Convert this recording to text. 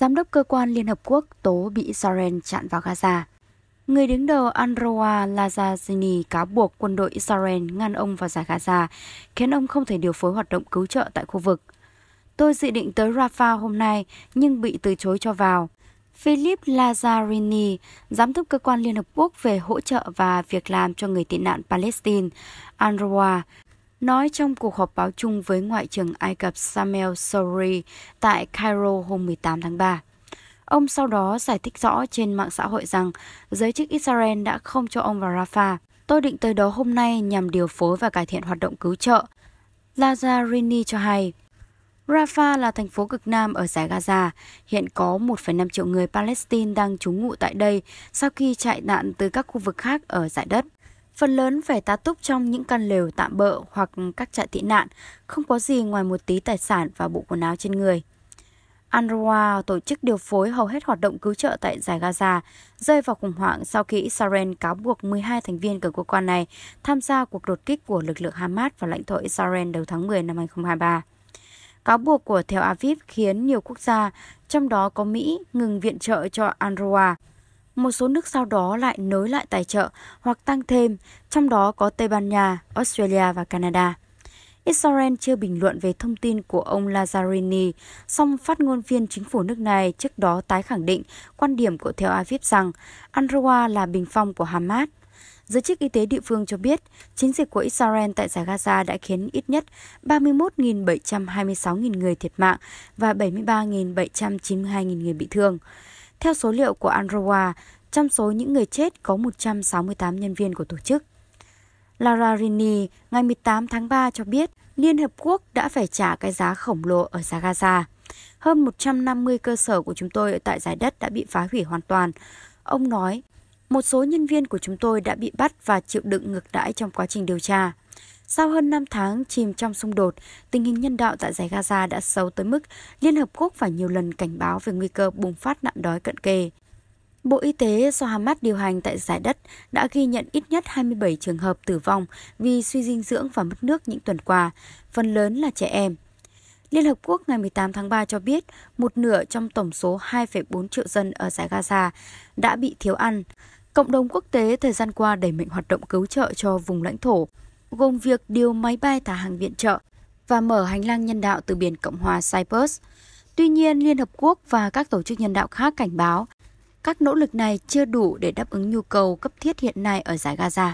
giám đốc cơ quan Liên Hợp Quốc tố bị Israel chặn vào Gaza. Người đứng đầu Androa Lazzarini cáo buộc quân đội Israel ngăn ông vào giải Gaza, khiến ông không thể điều phối hoạt động cứu trợ tại khu vực. Tôi dự định tới Rafah hôm nay nhưng bị từ chối cho vào. Philip Lazzarini, giám đốc cơ quan Liên Hợp Quốc về hỗ trợ và việc làm cho người tị nạn Palestine, Androa, nói trong cuộc họp báo chung với Ngoại trưởng Ai Cập Samel Souri tại Cairo hôm 18 tháng 3. Ông sau đó giải thích rõ trên mạng xã hội rằng giới chức Israel đã không cho ông vào Rafah. Tôi định tới đó hôm nay nhằm điều phối và cải thiện hoạt động cứu trợ. Lazarini cho hay, Rafah là thành phố cực nam ở giải Gaza. Hiện có 1,5 triệu người Palestine đang trú ngụ tại đây sau khi chạy nạn từ các khu vực khác ở giải đất phần lớn phải tá túc trong những căn lều tạm bỡ hoặc các trại tị nạn, không có gì ngoài một tí tài sản và bộ quần áo trên người. Anrawa, tổ chức điều phối hầu hết hoạt động cứu trợ tại giải Gaza, rơi vào khủng hoảng sau khi Israel cáo buộc 12 thành viên của cơ quan này tham gia cuộc đột kích của lực lượng Hamas vào lãnh thổ Israel đầu tháng 10 năm 2023. Cáo buộc của Tel Aviv khiến nhiều quốc gia, trong đó có Mỹ, ngừng viện trợ cho Anrawa một số nước sau đó lại nối lại tài trợ hoặc tăng thêm, trong đó có Tây Ban Nha, Australia và Canada. Israel chưa bình luận về thông tin của ông Lazzarini, song phát ngôn viên chính phủ nước này trước đó tái khẳng định quan điểm của Theo Aviv rằng Anrawa là bình phong của Hamas. Giới chức y tế địa phương cho biết, chiến dịch của Israel tại giải Gaza đã khiến ít nhất 31.726.000 người thiệt mạng và 73.792.000 người bị thương. Theo số liệu của Androwa, trong số những người chết có 168 nhân viên của tổ chức. Lara Rini ngày 18 tháng 3 cho biết Liên Hợp Quốc đã phải trả cái giá khổng lồ ở giá Gaza. Hơn 150 cơ sở của chúng tôi tại giải đất đã bị phá hủy hoàn toàn. Ông nói, một số nhân viên của chúng tôi đã bị bắt và chịu đựng ngược đãi trong quá trình điều tra. Sau hơn 5 tháng chìm trong xung đột, tình hình nhân đạo tại giải Gaza đã xấu tới mức Liên Hợp Quốc phải nhiều lần cảnh báo về nguy cơ bùng phát nạn đói cận kề. Bộ Y tế do Hamas điều hành tại giải đất đã ghi nhận ít nhất 27 trường hợp tử vong vì suy dinh dưỡng và mất nước những tuần qua, phần lớn là trẻ em. Liên Hợp Quốc ngày 18 tháng 3 cho biết một nửa trong tổng số 2,4 triệu dân ở giải Gaza đã bị thiếu ăn. Cộng đồng quốc tế thời gian qua đẩy mạnh hoạt động cứu trợ cho vùng lãnh thổ gồm việc điều máy bay thả hàng viện trợ và mở hành lang nhân đạo từ biển Cộng hòa Cyprus. Tuy nhiên, Liên Hợp Quốc và các tổ chức nhân đạo khác cảnh báo các nỗ lực này chưa đủ để đáp ứng nhu cầu cấp thiết hiện nay ở giải Gaza.